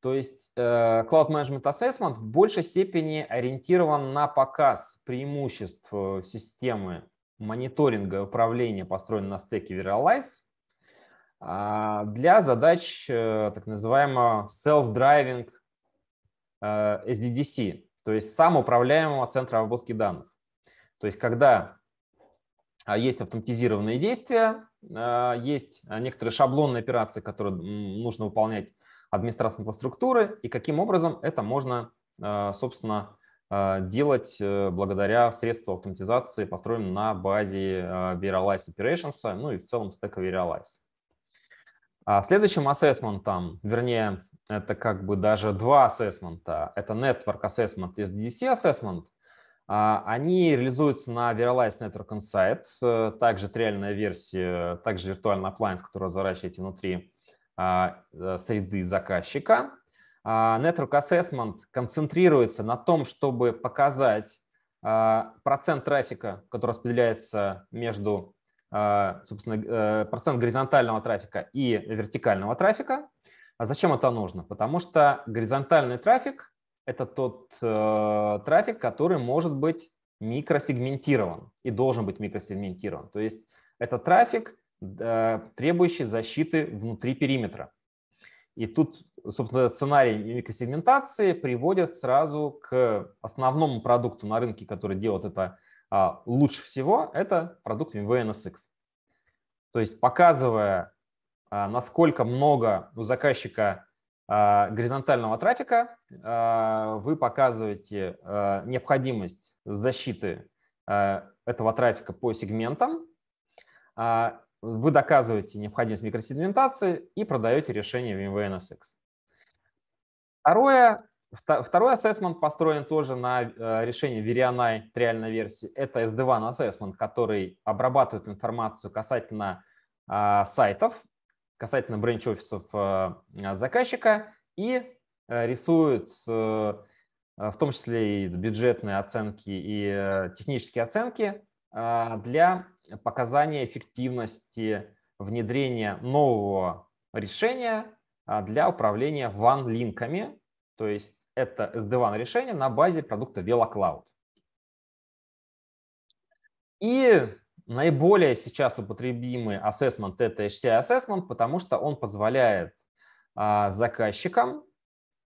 То есть э, Cloud Management Assessment в большей степени ориентирован на показ преимуществ э, системы мониторинга и управления, построенной на стеке Verilize, а, для задач э, так называемого self-driving э, SDDC, то есть самоуправляемого центра обработки данных. То есть когда а, есть автоматизированные действия, а, есть некоторые шаблонные операции, которые нужно выполнять администрации инфраструктуры, и каким образом это можно, собственно, делать э, благодаря средству автоматизации, построенным на базе Verilize Operations, ну и в целом стека Verilize. А следующим ассессментом, вернее, это как бы даже два ассессмента. Это Network Assessment и SDDC Assessment. А, они реализуются на Viralize Network Insight, э, также триальная версия, также виртуальный appliance, который разворачиваете внутри а, э, среды заказчика. А, Network Assessment концентрируется на том, чтобы показать процент трафика, который распределяется между а, собственно, э, процент горизонтального трафика и вертикального трафика. А зачем это нужно? Потому что горизонтальный трафик – это тот э, трафик, который может быть микросегментирован и должен быть микросегментирован. То есть это трафик, э, требующий защиты внутри периметра. И тут, собственно, сценарий микросегментации приводит сразу к основному продукту на рынке, который делает это а, лучше всего это продукт VMware NSX. То есть показывая, а, насколько много у заказчика а, горизонтального трафика, вы показываете необходимость защиты этого трафика по сегментам, вы доказываете необходимость микросегментации и продаете решение VMware NSX. Второе Второй ассессмент построен тоже на э, решении Верионай триальной версии. Это SD1 ассессмент, который обрабатывает информацию касательно а, сайтов, касательно бренч-офисов э, э, заказчика и рисует в том числе и бюджетные оценки и технические оценки для показания эффективности внедрения нового решения а, для управления ван-линками, то есть это SD-WAN решение на базе продукта VeloCloud. И наиболее сейчас употребимый Assessment это HCI ассессмент, потому что он позволяет а, заказчикам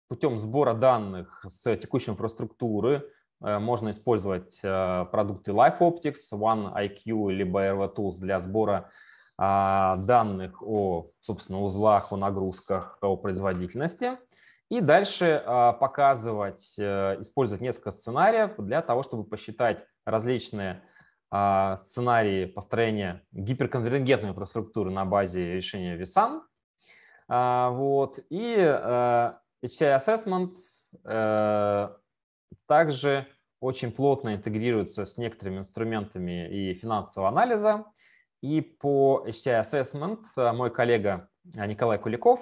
путем сбора данных с текущей инфраструктуры э, можно использовать э, продукты LifeOptics, IQ либо RV Tools для сбора а, данных о, собственно, узлах, о нагрузках, о производительности – и дальше а, показывать, э, использовать несколько сценариев для того, чтобы посчитать различные а, сценарии построения гиперконвергентной инфраструктуры на базе решения VSAN. А, вот. И э, HCI Assessment э, также очень плотно интегрируется с некоторыми инструментами и финансового анализа. И по HCI Assessment мой коллега Николай Куликов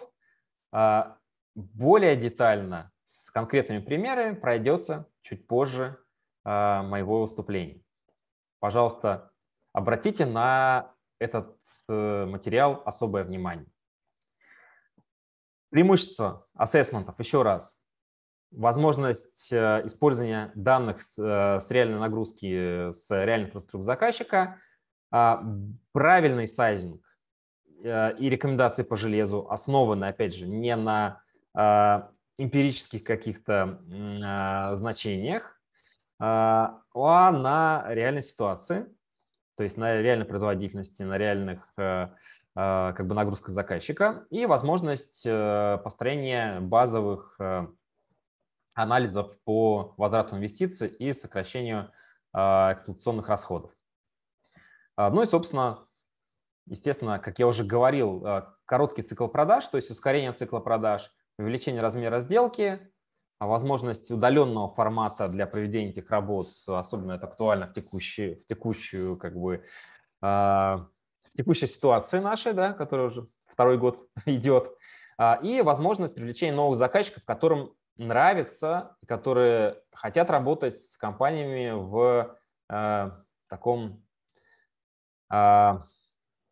более детально с конкретными примерами пройдется чуть позже э, моего выступления. Пожалуйста, обратите на этот э, материал особое внимание. Преимущество ассессментов, еще раз, возможность э, использования данных с, э, с реальной нагрузки, э, с реальных инструкций заказчика, э, правильный сайзинг э, и рекомендации по железу, основаны, опять же, не на а, эмпирических каких-то а, значениях, а, а на реальной ситуации, то есть на реальной производительности, на реальных э, как бы нагрузках заказчика и возможность э, построения базовых э, анализов по возврату инвестиций и сокращению эксплуатационных расходов. Ну и, собственно, естественно, как я уже говорил, короткий цикл продаж, то есть ускорение цикла продаж, увеличение размера сделки, а возможность удаленного формата для проведения этих работ, особенно это актуально в, текущий, в текущую, как бы, а, в текущей ситуации нашей, да, которая уже второй год [LAUGHS] идет, а, и возможность привлечения новых заказчиков, которым нравится, которые хотят работать с компаниями в таком э,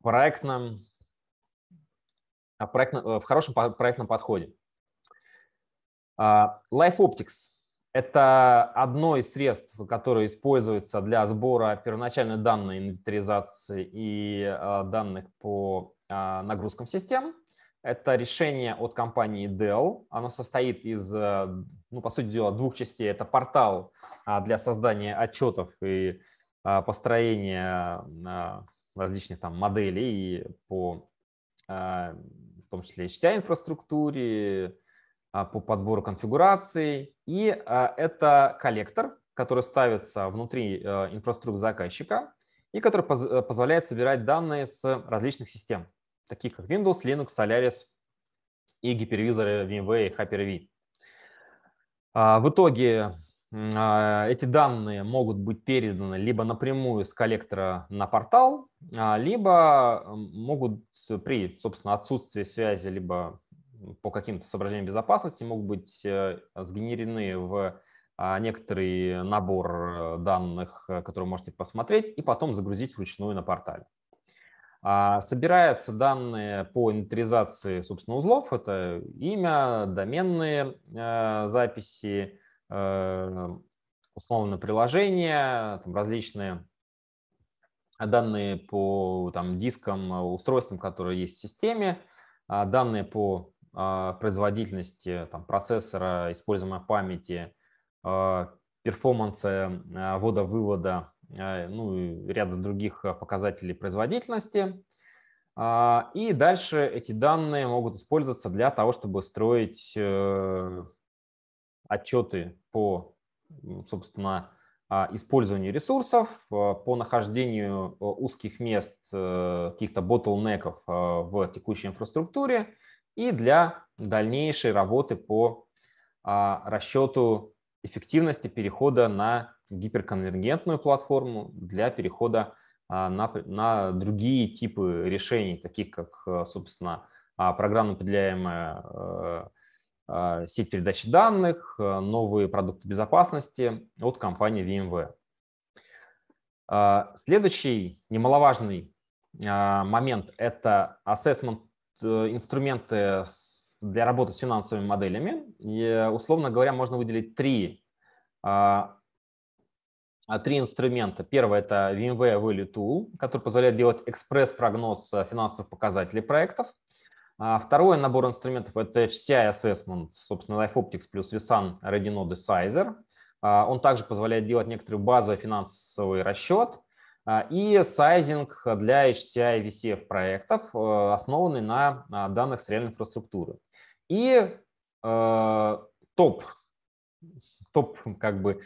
проектном, проектном, в хорошем проектном подходе. А, Life Optics – это одно из средств, которое используется для сбора первоначальной данной инвентаризации и а, данных по а, нагрузкам систем. Это решение от компании Dell. Оно состоит из, э, ну, по сути дела, двух частей. Это портал для создания отчетов и построения различных там моделей по в том числе HCI-инфраструктуре, а, по подбору конфигураций. И а, это коллектор, который ставится внутри э, инфраструктуры заказчика и который э, позволяет собирать данные с различных систем, таких как Windows, Linux, Solaris и гипервизоры VMware и Hyper-V. А, в итоге эти данные могут быть переданы либо напрямую с коллектора на портал, либо могут при, собственно, отсутствии связи либо по каким-то соображениям безопасности могут быть э, сгенерены в а, некоторый набор э, данных, э, которые можете посмотреть, и потом загрузить вручную на портале. А, собираются данные по инвентаризации, собственно, узлов. Это имя, доменные записи, условно приложения, там различные данные по там, дискам, устройствам, которые есть в системе, а, данные по а, производительности там, процессора, используемой памяти, а, перформанса а, ввода-вывода, ну и ряда других показателей производительности. И дальше эти данные могут использоваться для того, чтобы строить э, отчеты по, собственно, использованию ресурсов, по нахождению э, узких мест, э, каких-то ботлнеков в текущей инфраструктуре, и для дальнейшей работы по а, расчету эффективности перехода на гиперконвергентную платформу для перехода а, на, на другие типы решений, таких как, э, собственно, а, программно определяемая э, э, сеть передачи данных, новые продукты безопасности от компании VMware. Следующий немаловажный момент – это assessment Э, инструменты для работы с финансовыми моделями. И, условно говоря, можно выделить три, а, а, три инструмента. Первое – это VMware Value Tool, который позволяет делать экспресс-прогноз э, финансовых показателей проектов. А, Второй набор инструментов – это HCI Assessment, собственно, LifeOptics плюс Visan Ready Node Sizer. Он также позволяет делать некоторый базовый финансовый расчет – а, и сайзинг для HCI и VCF проектов, э, основанный на а, данных с реальной инфраструктуры. И э, топ, топ как бы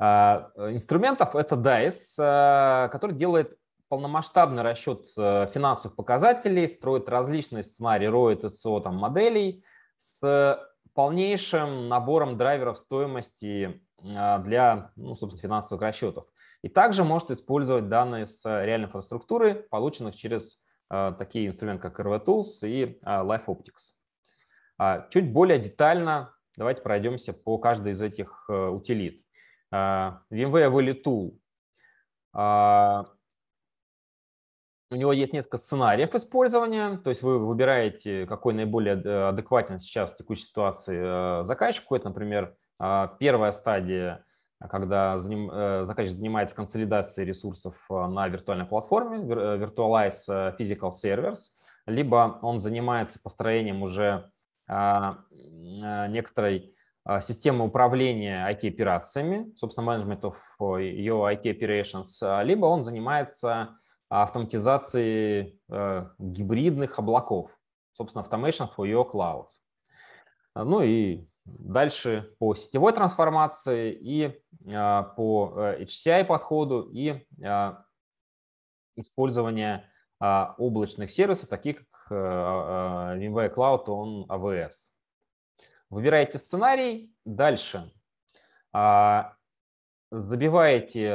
э, инструментов это DICE, э, который делает полномасштабный расчет э, финансовых показателей, строит различные сценарии ROI, TCO, там, моделей с полнейшим набором драйверов стоимости э, для ну, собственно, финансовых расчетов. И также может использовать данные с э, реальной инфраструктуры, полученных через э, такие инструменты, как RV Tools и э, LifeOptics. А чуть более детально давайте пройдемся по каждой из этих утилит. А, VMware Valley Tool. А, у него есть несколько сценариев использования, то есть вы выбираете, какой наиболее адекватен сейчас в текущей ситуации заказчику. Это, например, первая стадия а когда заним, э, заказчик занимается консолидацией ресурсов э, на виртуальной платформе, э, Virtualize Physical Servers, либо он занимается построением уже а, некоторой системы управления IT-операциями, собственно, менеджмент of ее IT-operations, а, либо он занимается автоматизацией гибридных облаков, собственно, automation for your cloud. Ну и Дальше по сетевой трансформации и а, по э, HCI подходу и а, использование а, облачных сервисов, таких как э, э, VMware Cloud on AWS. Выбираете сценарий. Дальше забиваете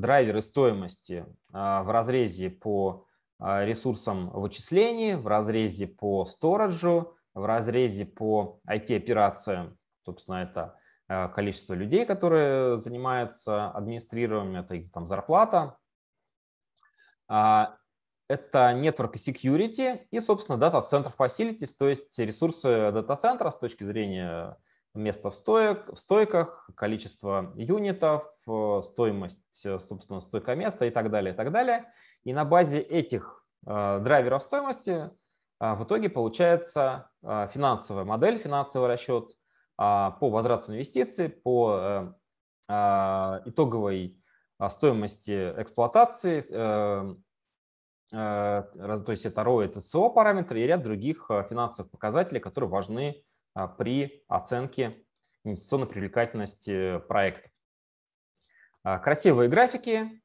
драйверы стоимости в разрезе по ресурсам вычислений, в разрезе по сторажу, в разрезе по IT-операциям, собственно, это э, количество людей, которые занимаются администрированием, это их там зарплата, а, это Network Security и, собственно, Data Center Facilities, то есть ресурсы дата-центра с точки зрения места в, стоек, в стойках, количество юнитов, э, стоимость, э, собственно, стойка места и так далее, и так далее. И на базе этих драйверов стоимости а в итоге получается а, финансовая модель, финансовый расчет а, по возврату инвестиций, по э, итоговой стоимости эксплуатации, э, э, то есть это ROI, это СО параметры и ряд других финансовых показателей, которые важны при оценке инвестиционной привлекательности проекта. Красивые графики,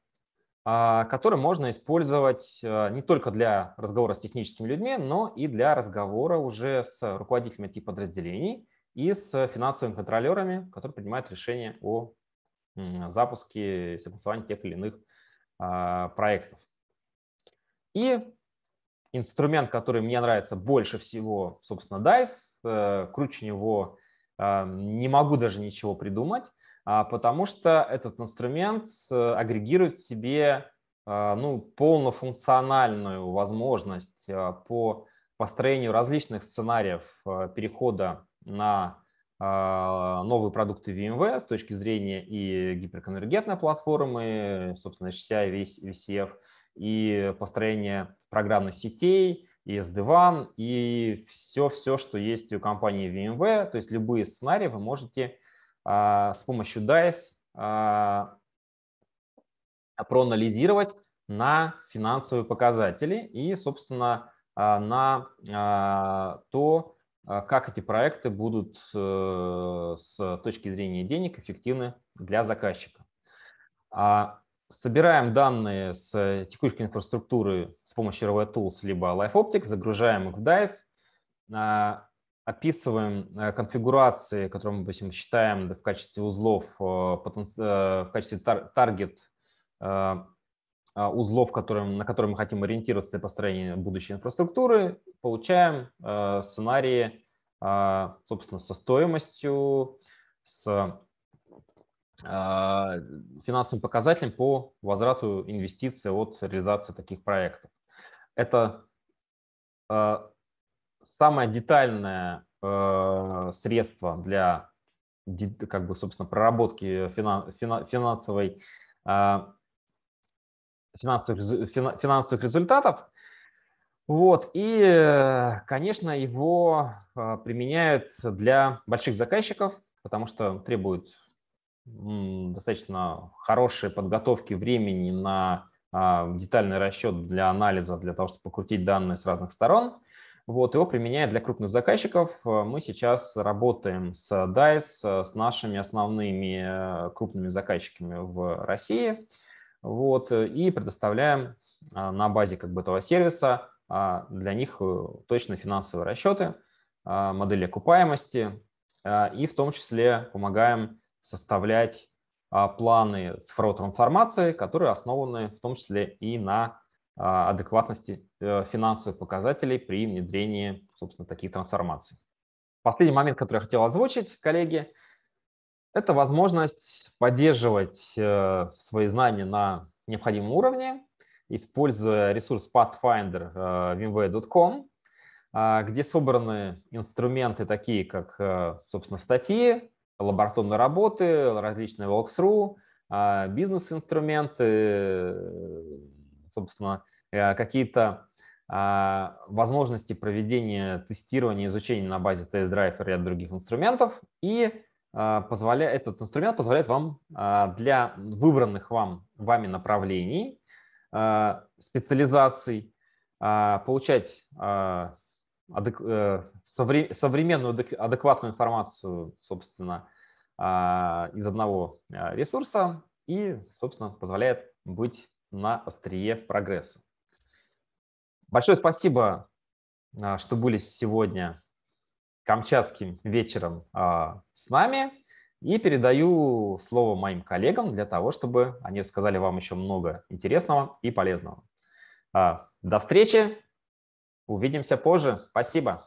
а, который можно использовать а, не только для разговора с техническими людьми, но и для разговора уже с руководителями типа подразделений и с финансовыми контролерами, которые принимают решение о запуске и согласовании тех или иных а, проектов. И инструмент, который мне нравится больше всего, собственно, DICE, э, круче него э, не могу даже ничего придумать, а, потому что этот инструмент э, агрегирует в себе а, ну, полнофункциональную возможность а, по построению различных сценариев перехода на новые продукты ВМВ с точки зрения и гиперконвергентной платформы, собственно, HCI, VCF, и построение программных сетей, и sd и все-все, что есть у компании VMware. То есть любые сценарии вы можете а, с помощью DICE а, проанализировать на финансовые показатели и, собственно, а, на то, как эти проекты будут э, с точки зрения денег эффективны для заказчика. Собираем данные с текущей инфраструктуры с помощью RV Tools либо LifeOptics, загружаем их в DICE, описываем э, конфигурации, которые мы допустим, считаем в качестве узлов, э, э, в качестве таргет а, узлов, которым, на которые мы хотим ориентироваться для построения будущей инфраструктуры, получаем сценарии, а, собственно, со стоимостью, с а, финансовым показателем по возврату инвестиций от реализации таких проектов. Это самое детальное э, средство для как бы, собственно, проработки финан, финансовой, э, финансовых, финансовых результатов. Вот. И, конечно, его э, применяют для больших заказчиков, потому что требует достаточно хорошей подготовки времени на а, детальный расчет для анализа, для того, чтобы покрутить данные с разных сторон. Вот, его применяют для крупных заказчиков. Э, мы сейчас работаем с DICE, э, с нашими основными э, крупными заказчиками в России. Вот, и предоставляем на базе как бы этого сервиса а, для них точно финансовые расчеты, а, модели окупаемости а, и в том числе помогаем составлять планы цифровой трансформации, которые основаны в том числе и на а, адекватности э, финансовых показателей при внедрении, собственно, таких трансформаций. Последний момент, который я хотел озвучить, коллеги, это возможность поддерживать э, свои знания на необходимом уровне, используя ресурс Pathfinder э, vimway.com, а, где собраны инструменты такие, как, собственно, статьи, лабораторные работы, различные walkthrough, а, бизнес-инструменты, собственно, э, какие-то а, возможности проведения тестирования, изучения на базе тест-драйв и ряд других инструментов. И а, позволя... этот инструмент позволяет вам а, для выбранных вам, вами направлений, специализаций, получать адек... Э, современную адекватную информацию, собственно, из одного ресурса и, собственно, позволяет быть на острие прогресса. Большое спасибо, а, что были сегодня камчатским вечером а, с нами. И передаю слово моим коллегам для того, чтобы они рассказали вам еще много интересного и полезного. А, до встречи. Увидимся позже. Спасибо.